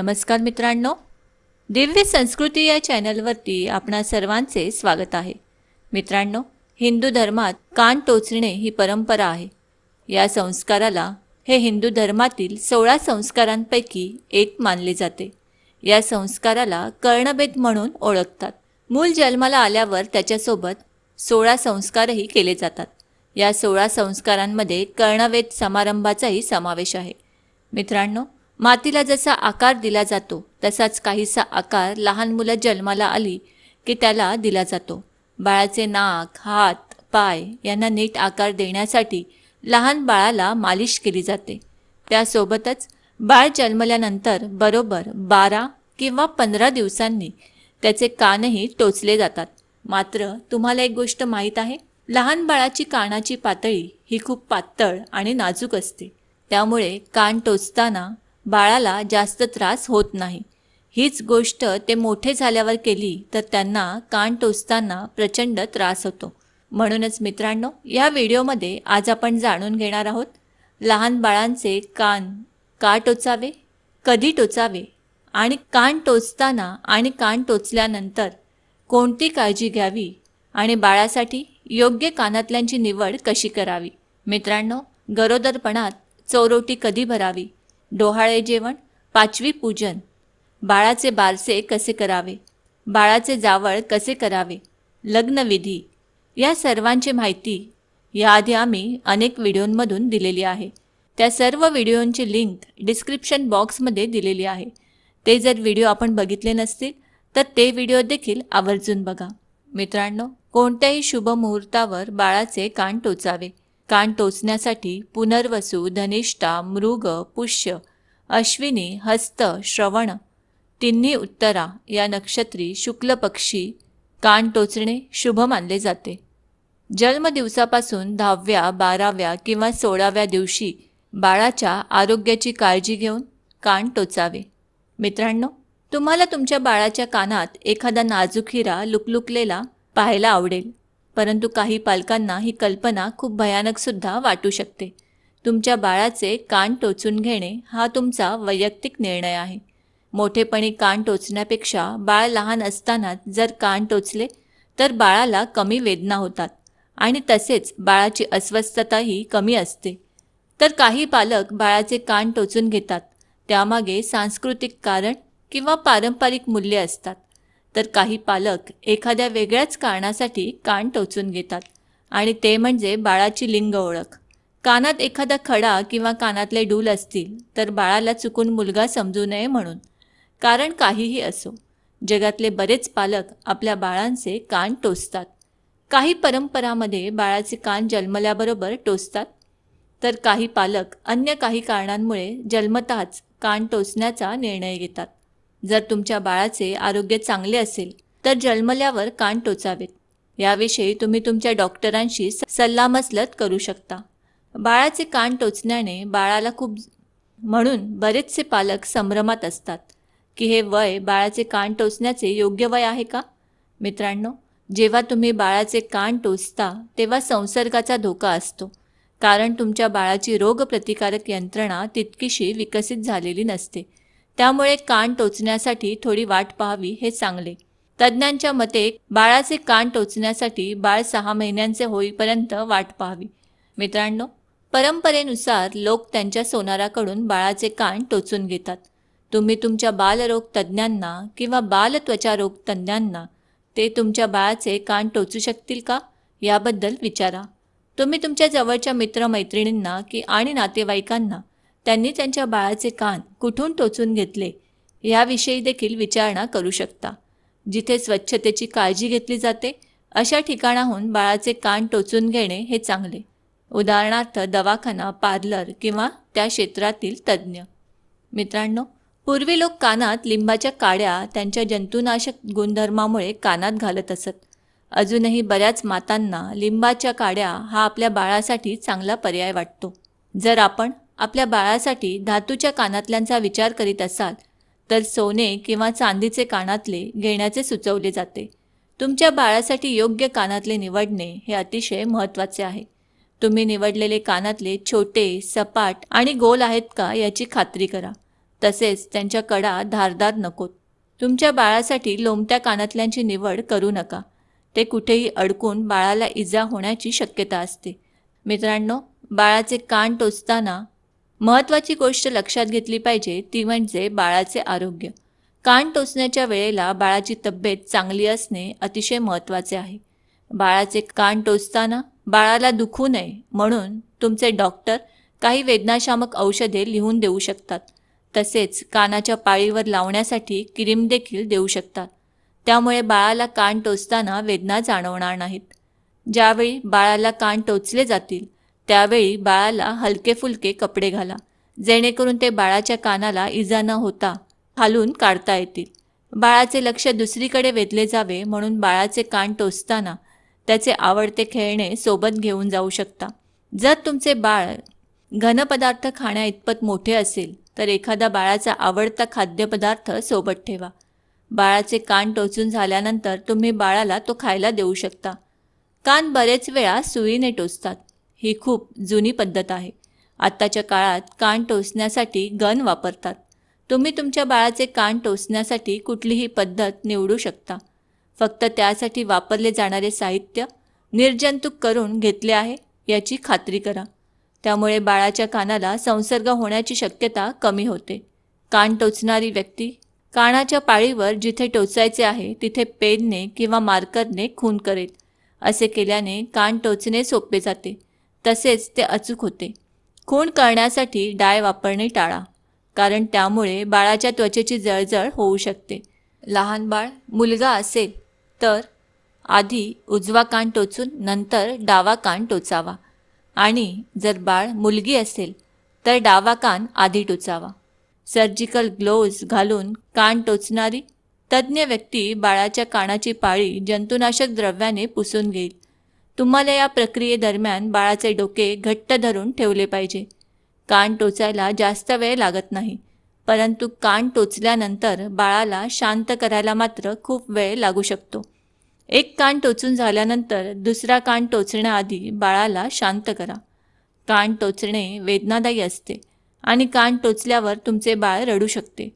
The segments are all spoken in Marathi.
नमस्कार मित्रांनो दिव्य संस्कृती या चॅनलवरती आपणा सर्वांचे स्वागत आहे मित्रांनो हिंदू धर्मात कान टोचणे ही परंपरा आहे या संस्काराला हे हिंदू धर्मातील सोळा संस्कारांपैकी एक मानले जाते या संस्काराला कर्णभेद म्हणून ओळखतात मूल जन्माला आल्यावर त्याच्यासोबत सोळा संस्कारही केले जातात या सोळा संस्कारांमध्ये कर्णवेद समारंभाचाही समावेश आहे मित्रांनो मातीला जसा आकार दिला जातो तसाच काहीसा आकार लहान मुलं जन्माला आली की त्याला दिला जातो बाळाचे नाक हात पाय यांना नीट आकार देण्यासाठी लहान बाळाला मालिश केली जाते त्यासोबतच बाळ जन्मल्यानंतर बरोबर बारा किंवा पंधरा दिवसांनी त्याचे कानही टोचले जातात मात्र तुम्हाला एक गोष्ट माहीत आहे लहान बाळाची कानाची पातळी ही खूप पातळ आणि नाजूक असते त्यामुळे कान टोचताना बाळाला जास्त त्रास होत नाही हीच गोष्ट ते मोठे झाल्यावर केली तर त्यांना कान टोचताना प्रचंड त्रास होतो म्हणूनच मित्रांनो या व्हिडिओमध्ये आज आपण जाणून घेणार आहोत लहान बाळांचे कान का टोचावे कधी टोचावे आणि कान टोचताना आणि कान टोचल्यानंतर कोणती काळजी घ्यावी आणि बाळासाठी योग्य कानातल्यांची निवड कशी करावी मित्रांनो गरोदरपणात चोरोटी कधी भरावी डोहाळे जेवण पाचवी पूजन बाळाचे बारसे कसे करावे बाळाचे जावळ कसे करावे लग्नविधी या सर्वांची माहिती याआधी आम्ही अनेक व्हिडिओंमधून दिलेली आहे त्या सर्व व्हिडिओंची लिंक डिस्क्रिप्शन बॉक्समध्ये दिलेली आहे ते जर व्हिडिओ आपण बघितले नसतील तर ते व्हिडिओ देखील आवर्जून बघा मित्रांनो कोणत्याही शुभ मुहूर्तावर बाळाचे कान टोचावे कान टोचण्यासाठी पुनर्वसू धनिष्ठा मृग पुष्य अश्विनी हस्त श्रवण तिन्ही उत्तरा या नक्षत्री शुक्ल पक्षी कान टोचणे शुभ मानले जाते जन्मदिवसापासून दहाव्या बाराव्या किंवा सोळाव्या दिवशी बाळाच्या आरोग्याची काळजी घेऊन कान टोचावे मित्रांनो तुम्हाला तुमच्या बाळाच्या कानात एखादा नाजूक हिरा लुकलुकलेला पाहायला आवडेल परंतु काही पालकांना ही कल्पना खूप भयानक सुद्धा वाटू शकते तुमच्या बाळाचे कान टोचून घेणे हा तुमचा वैयक्तिक निर्णय आहे मोठेपणी कान टोचण्यापेक्षा बाळ लहान असताना जर कान टोचले तर बाळाला कमी वेदना होतात आणि तसेच बाळाची अस्वस्थताही कमी असते तर काही पालक बाळाचे कान टोचून घेतात त्यामागे सांस्कृतिक कारण किंवा पारंपरिक मूल्ये असतात तर काही पालक एखाद्या वेगळ्याच कारणासाठी कान टोचून घेतात आणि ते म्हणजे बाळाची लिंग ओळख कानात एखादा खडा किंवा कानातले डूल असतील तर बाळाला चुकून मुलगा समजू नये म्हणून कारण काहीही असो जगातले बरेच पालक आपल्या बाळांचे कान टोचतात काही परंपरामध्ये बाळाचे कान जन्मल्याबरोबर टोचतात तर काही पालक अन्य काही कारणांमुळे जन्मताच कान टोचण्याचा निर्णय घेतात जर तुमच्या बाळाचे आरोग्य चांगले असेल तर जन्मल्यावर कान टोचावेत याविषयी तुम्ही तुमच्या डॉक्टरांशी सल्लामसलत करू शकता बाळाचे कान टोचण्याने बाळाला खूप म्हणून बरेचसे पालक संभ्रमात असतात की हे वय बाळाचे कान टोचण्याचे योग्य वय आहे का मित्रांनो जेव्हा तुम्ही बाळाचे कान टोचता तेव्हा संसर्गाचा धोका असतो कारण तुमच्या बाळाची रोगप्रतिकारक यंत्रणा तितकीशी विकसित झालेली नसते त्यामुळे कान टोचण्यासाठी थोडी वाट पाहावी हे चांगले तज्ज्ञांच्या मते बाळाचे कान टोचण्यासाठी बाळ सहा महिन्यांचे होईपर्यंत वाट पाहावी मित्रांनो परंपरेनुसार लोक त्यांच्या सोनाराकडून बाळाचे कान टोचून घेतात तुम्ही तुमच्या बालरोग तज्ज्ञांना किंवा बाल त्वचा रोग तज्ज्ञांना ते तुमच्या बाळाचे कान टोचू शकतील का याबद्दल विचारा तुम्ही तुमच्या जवळच्या मित्रमैत्रिणींना की आणि नातेवाईकांना त्यांनी त्यांच्या बाळाचे कान कुठून टोचून घेतले याविषयी देखील विचारणा करू शकता जिथे स्वच्छतेची काळजी घेतली जाते अशा ठिकाणाहून बाळाचे कान टोचून घेणे हे चांगले उदाहरणार्थ दवाखाना पार्लर किंवा त्या क्षेत्रातील तज्ज्ञ मित्रांनो पूर्वी लोक कानात लिंबाच्या काड्या त्यांच्या जंतुनाशक गुणधर्मामुळे कानात घालत असत अजूनही बऱ्याच मातांना लिंबाच्या काड्या हा आपल्या बाळासाठी चांगला पर्याय वाटतो जर आपण आपल्या बाळासाठी धातूच्या कानातल्यांचा विचार करीत असाल तर सोने किंवा चांदीचे कानातले घेण्याचे सुचवले जाते तुमच्या बाळासाठी योग्य कानातले निवडणे हे अतिशय महत्त्वाचे आहे तुम्ही निवडलेले कानातले छोटे सपाट आणि गोल आहेत का याची खात्री करा तसेच त्यांच्या कडा धारदार नकोत तुमच्या बाळासाठी लोमट्या कानातल्यांची निवड करू नका ते कुठेही अडकून बाळाला इजा होण्याची शक्यता असते मित्रांनो बाळाचे कान टोचताना महत्त्वाची गोष्ट लक्षात घेतली पाहिजे ती म्हणजे बाळाचे आरोग्य कान टोचण्याच्या वेळेला बाळाची तब्येत चांगली असणे अतिशय महत्त्वाचे आहे बाळाचे कान टोचताना बाळाला दुखू नये म्हणून तुमचे डॉक्टर काही वेदनाशामक औषधे लिहून देऊ शकतात तसेच कानाच्या पाळीवर लावण्यासाठी क्रीम देखील देऊ शकतात त्यामुळे बाळाला कान टोचताना वेदना जाणवणार नाहीत ज्यावेळी बाळाला कान टोचले जातील त्यावेळी बाळाला हलके फुलके कपडे घाला जेणेकरून ते बाळाच्या कानाला इजा न होता खालून काढता येतील बाळाचे लक्ष दुसरीकडे वेधले जावे म्हणून बाळाचे कान टोचताना त्याचे आवडते खेळणे सोबत घेऊन जाऊ शकता जर तुमचे बाळ घनपदार्थ खाण्याइतपत मोठे असेल तर एखादा बाळाचा आवडता खाद्यपदार्थ सोबत ठेवा बाळाचे कान टोचून झाल्यानंतर तुम्ही बाळाला तो खायला देऊ शकता कान बरेच वेळा सुईने टोचतात ही खूप जुनी पद्धत आहे आत्ताच्या काळात कान टोचण्यासाठी गन वापरतात तुम्ही तुमच्या बाळाचे कान टोचण्यासाठी कुठलीही पद्धत निवडू शकता फक्त त्यासाठी वापरले जाणारे साहित्य निर्जंतुक करून घेतले आहे याची खात्री करा त्यामुळे बाळाच्या कानाला संसर्ग होण्याची शक्यता कमी होते कान टोचणारी व्यक्ती कानाच्या पाळीवर जिथे टोचायचे आहे तिथे पेनने किंवा मार्करने खून करेल असे केल्याने कान टोचणे सोपे जाते तसेच ते अचूक होते खूण करण्यासाठी डाय वापरणे टाळा कारण त्यामुळे बाळाच्या त्वचेची जळजळ होऊ शकते लहान बाळ मुलगा असेल तर आधी उजवा कान टोचून नंतर डावा कान टोचावा आणि जर बाळ मुलगी असेल तर डावा कान आधी टोचावा सर्जिकल ग्लोव्ज घालून कान टोचणारी तज्ज्ञ व्यक्ती बाळाच्या कानाची पाळी जंतुनाशक द्रव्याने पुसून घेईल तुम्हाला या प्रक्रियेदरम्यान बाळाचे डोके घट्ट धरून ठेवले पाहिजे कान टोचायला जास्त वेळ लागत नाही परंतु कान टोचल्यानंतर बाळाला शांत करायला मात्र खूप वेळ लागू शकतो एक कान टोचून झाल्यानंतर दुसरा कान टोचण्याआधी बाळाला शांत करा कान टोचणे वेदनादायी असते आणि कान टोचल्यावर तुमचे बाळ रडू शकते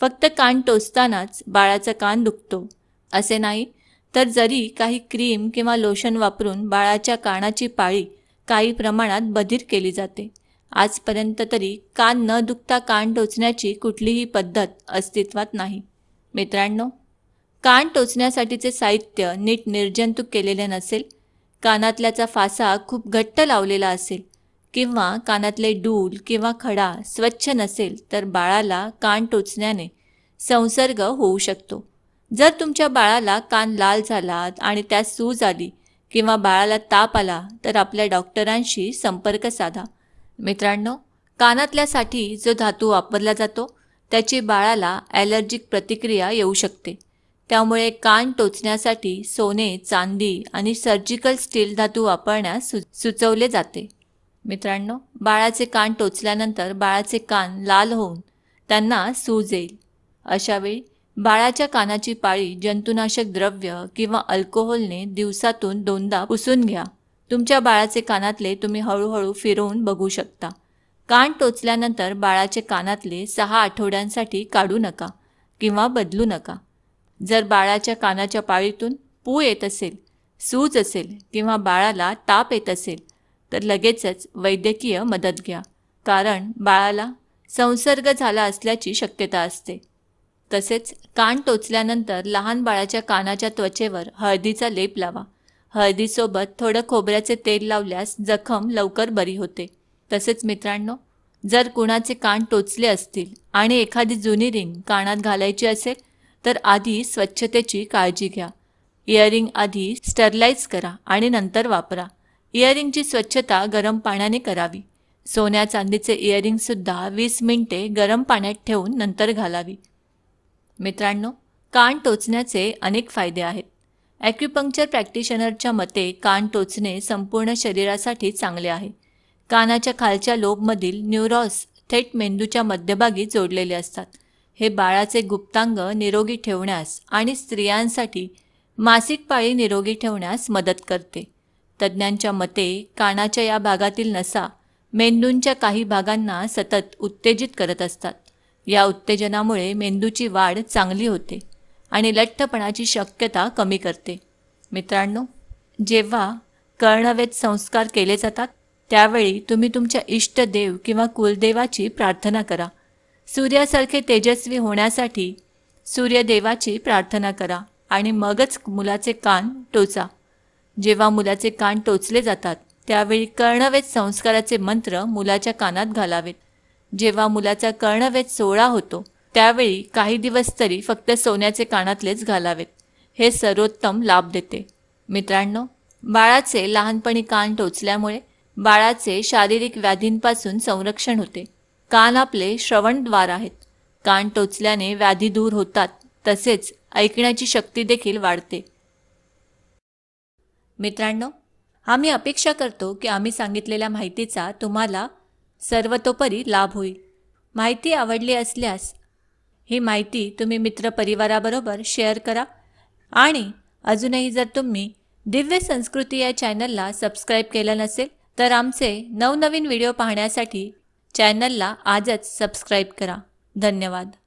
फक्त कान टोचतानाच बाळाचा कान दुखतो असे नाही तर जरी काही क्रीम किंवा लोशन वापरून बाळाच्या कानाची पाळी काही प्रमाणात बधीर केली जाते आजपर्यंत तरी कान न दुखता कान टोचण्याची कुठलीही पद्धत अस्तित्वात नाही मित्रांनो कान टोचण्यासाठीचे साहित्य नीट निर्जंतुक केलेले नसेल कानातल्याचा फासा खूप घट्ट लावलेला असेल किंवा कानातले डूल किंवा खडा स्वच्छ नसेल तर बाळाला कान टोचण्याने संसर्ग होऊ शकतो जर तुमच्या बाळाला कान लाल झाला आणि त्यात सूज आली किंवा बाळाला ताप आला तर आपल्या डॉक्टरांशी संपर्क साधा मित्रांनो कानातल्यासाठी जो धातू वापरला जातो त्याची बाळाला ॲलर्जिक प्रतिक्रिया येऊ शकते त्यामुळे कान टोचण्यासाठी सोने चांदी आणि सर्जिकल स्टील धातू वापरण्यास सु सुचवले जाते मित्रांनो बाळाचे कान टोचल्यानंतर बाळाचे कान लाल होऊन त्यांना सूज येईल अशावेळी बाळाच्या कानाची पाळी जंतुनाशक द्रव्य किंवा अल्कोहोलने दिवसातून दोनदा पुसून घ्या तुमच्या बाळाचे कानातले तुम्ही हळूहळू फिरवून बघू शकता कान टोचल्यानंतर बाळाचे कानातले सहा आठवड्यांसाठी काढू नका किंवा बदलू नका जर बाळाच्या कानाच्या पाळीतून पू येत असेल सूज असेल किंवा बाळाला ताप येत असेल तर लगेचच वैद्यकीय मदत घ्या कारण बाळाला संसर्ग झाला असल्याची शक्यता असते तसेच कान टोचल्यानंतर लहान बाळाच्या कानाच्या त्वचेवर हळदीचा लेप लावा हळदीसोबत थोडं खोबऱ्याचे तेल लावल्यास जखम लवकर बरी होते तसेच मित्रांनो जर कुणाचे कान टोचले असतील आणि एखादी जुनी रिंग कानात घालायची असेल तर आधी स्वच्छतेची काळजी घ्या इयरिंग आधी स्टरलाइज करा आणि नंतर वापरा इयरिंगची स्वच्छता गरम पाण्याने करावी सोन्या चांदीचे इयरिंगसुद्धा वीस मिनिटे गरम पाण्यात ठेवून नंतर घालावी मित्रांनो कान टोचण्याचे अनेक फायदे आहेत ॲक्युपंक्चर प्रॅक्टिशनरच्या मते कान टोचणे संपूर्ण शरीरासाठी चांगले आहे कानाच्या खालच्या लोबमधील न्यूरॉस थेट मेंदूच्या मध्यभागी जोडलेले असतात हे बाळाचे गुप्तांग निरोगी ठेवण्यास आणि स्त्रियांसाठी मासिक पाळी निरोगी ठेवण्यास मदत करते तज्ज्ञांच्या मते कानाच्या या भागातील नसा मेंदूंच्या काही भागांना सतत उत्तेजित करत असतात या उत्तेजनामुळे मेंदूची वाढ चांगली होते आणि लठ्ठपणाची शक्यता कमी करते मित्रांनो जेव्हा कर्णवेद संस्कार केले जातात त्यावेळी तुम्ही तुमच्या इष्टदेव किंवा कुलदेवाची प्रार्थना करा सूर्यासारखे तेजस्वी होण्यासाठी सूर्यदेवाची प्रार्थना करा आणि मगच मुलाचे कान टोचा जेव्हा मुलाचे कान टोचले जातात त्यावेळी कर्णवेद संस्काराचे मंत्र मुलाच्या कानात घालावेत जेव्हा मुलाचा कर्णवेध सोहळा होतो त्यावेळी काही दिवस तरी फक्त सोन्याचे कानातलेच घालावेत हे सर्वोत्तम लाभ देते मित्रांनो बाळाचे लहानपणी कान टोचल्यामुळे बाळाचे शारीरिक व्याधींपासून संरक्षण होते कान आपले श्रवणद्वार आहेत कान टोचल्याने व्याधी दूर होतात तसेच ऐकण्याची शक्ती देखील वाढते मित्रांनो आम्ही अपेक्षा करतो की आम्ही सांगितलेल्या माहितीचा तुम्हाला सर्वतोपरी लाभ होईल माहिती आवडली असल्यास ही माहिती तुम्ही मित्रपरिवाराबरोबर शेअर करा आणि अजूनही जर तुम्ही दिव्य संस्कृती या चॅनलला सबस्क्राईब केलं नसेल तर आमचे नवनवीन व्हिडिओ पाहण्यासाठी चॅनलला आजच सबस्क्राईब करा धन्यवाद